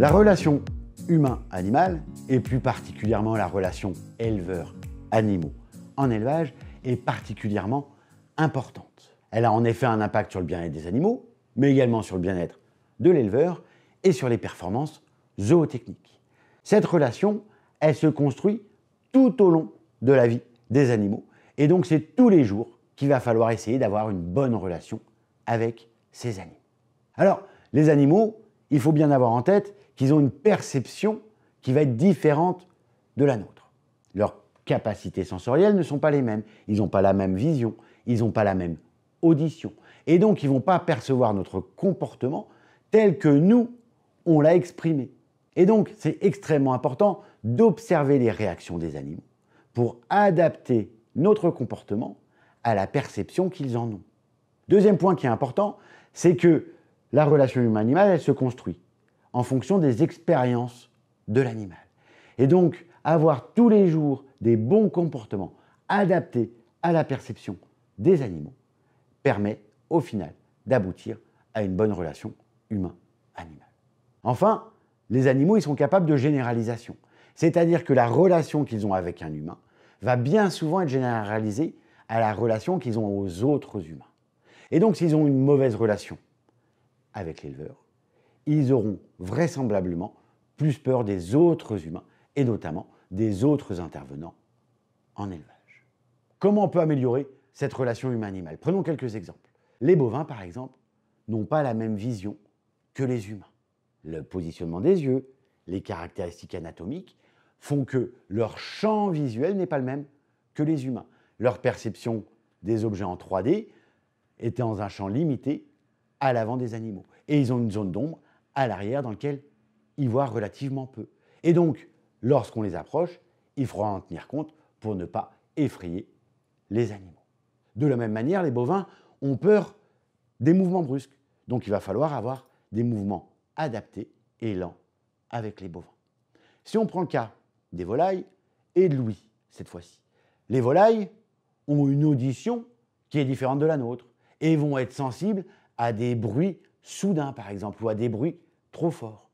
La relation humain-animal, et plus particulièrement la relation éleveur-animaux en élevage, est particulièrement importante. Elle a en effet un impact sur le bien-être des animaux, mais également sur le bien-être de l'éleveur et sur les performances zootechniques. Cette relation, elle se construit tout au long de la vie des animaux, et donc c'est tous les jours qu'il va falloir essayer d'avoir une bonne relation avec ces animaux. Alors, les animaux, il faut bien avoir en tête qu'ils ont une perception qui va être différente de la nôtre. Leurs capacités sensorielles ne sont pas les mêmes. Ils n'ont pas la même vision. Ils n'ont pas la même audition. Et donc, ils ne vont pas percevoir notre comportement tel que nous, on l'a exprimé. Et donc, c'est extrêmement important d'observer les réactions des animaux pour adapter notre comportement à la perception qu'ils en ont. Deuxième point qui est important, c'est que la relation humain-animal, elle se construit en fonction des expériences de l'animal. Et donc, avoir tous les jours des bons comportements adaptés à la perception des animaux permet au final d'aboutir à une bonne relation humain-animal. Enfin, les animaux, ils sont capables de généralisation. C'est-à-dire que la relation qu'ils ont avec un humain va bien souvent être généralisée à la relation qu'ils ont aux autres humains. Et donc, s'ils ont une mauvaise relation avec l'éleveur, ils auront vraisemblablement plus peur des autres humains et notamment des autres intervenants en élevage. Comment on peut améliorer cette relation humain-animal Prenons quelques exemples. Les bovins, par exemple, n'ont pas la même vision que les humains. Le positionnement des yeux, les caractéristiques anatomiques font que leur champ visuel n'est pas le même que les humains. Leur perception des objets en 3D était dans un champ limité à l'avant des animaux. Et ils ont une zone d'ombre à l'arrière dans lequel ils voient relativement peu. Et donc, lorsqu'on les approche, il faudra en tenir compte pour ne pas effrayer les animaux. De la même manière, les bovins ont peur des mouvements brusques. Donc il va falloir avoir des mouvements adaptés et lents avec les bovins. Si on prend le cas des volailles et de l'ouïe, cette fois-ci, les volailles ont une audition qui est différente de la nôtre et vont être sensibles à des bruits soudains, par exemple, ou à des bruits trop fort.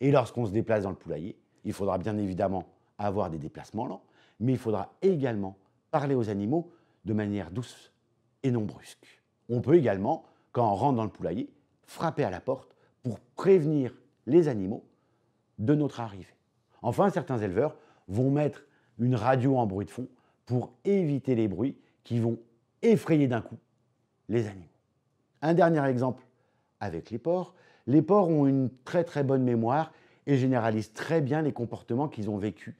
Et lorsqu'on se déplace dans le poulailler, il faudra bien évidemment avoir des déplacements lents, mais il faudra également parler aux animaux de manière douce et non brusque. On peut également, quand on rentre dans le poulailler, frapper à la porte pour prévenir les animaux de notre arrivée. Enfin, certains éleveurs vont mettre une radio en bruit de fond pour éviter les bruits qui vont effrayer d'un coup les animaux. Un dernier exemple avec les porcs, les porcs ont une très très bonne mémoire et généralisent très bien les comportements qu'ils ont vécus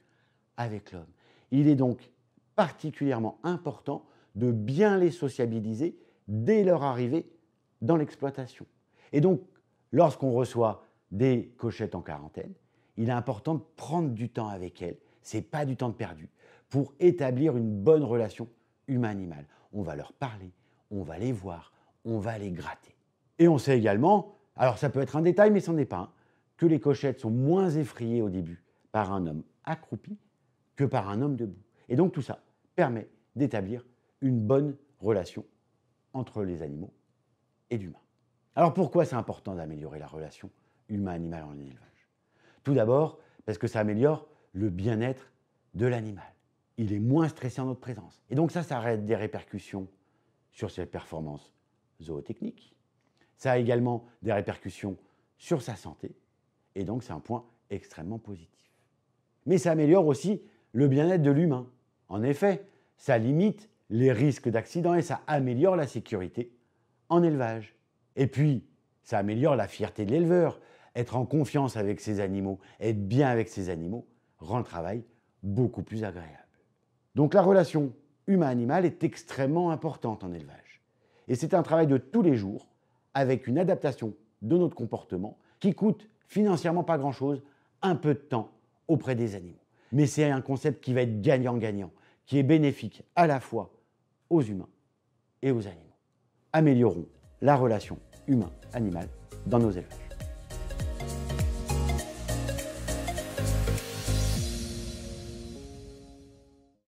avec l'homme. Il est donc particulièrement important de bien les sociabiliser dès leur arrivée dans l'exploitation. Et donc, lorsqu'on reçoit des cochettes en quarantaine, il est important de prendre du temps avec elles, Ce n'est pas du temps perdu, pour établir une bonne relation humain-animal. On va leur parler, on va les voir, on va les gratter. Et on sait également alors ça peut être un détail, mais ça n'est pas un, que les cochettes sont moins effrayées au début par un homme accroupi que par un homme debout. Et donc tout ça permet d'établir une bonne relation entre les animaux et l'humain. Alors pourquoi c'est important d'améliorer la relation humain-animal en élevage Tout d'abord parce que ça améliore le bien-être de l'animal. Il est moins stressé en notre présence. Et donc ça, ça a des répercussions sur ses performances zootechniques, ça a également des répercussions sur sa santé, et donc c'est un point extrêmement positif. Mais ça améliore aussi le bien-être de l'humain. En effet, ça limite les risques d'accident et ça améliore la sécurité en élevage. Et puis, ça améliore la fierté de l'éleveur. Être en confiance avec ses animaux, être bien avec ses animaux, rend le travail beaucoup plus agréable. Donc la relation humain-animal est extrêmement importante en élevage. Et c'est un travail de tous les jours avec une adaptation de notre comportement qui coûte financièrement pas grand-chose, un peu de temps auprès des animaux. Mais c'est un concept qui va être gagnant-gagnant, qui est bénéfique à la fois aux humains et aux animaux. Améliorons la relation humain-animal dans nos élevages.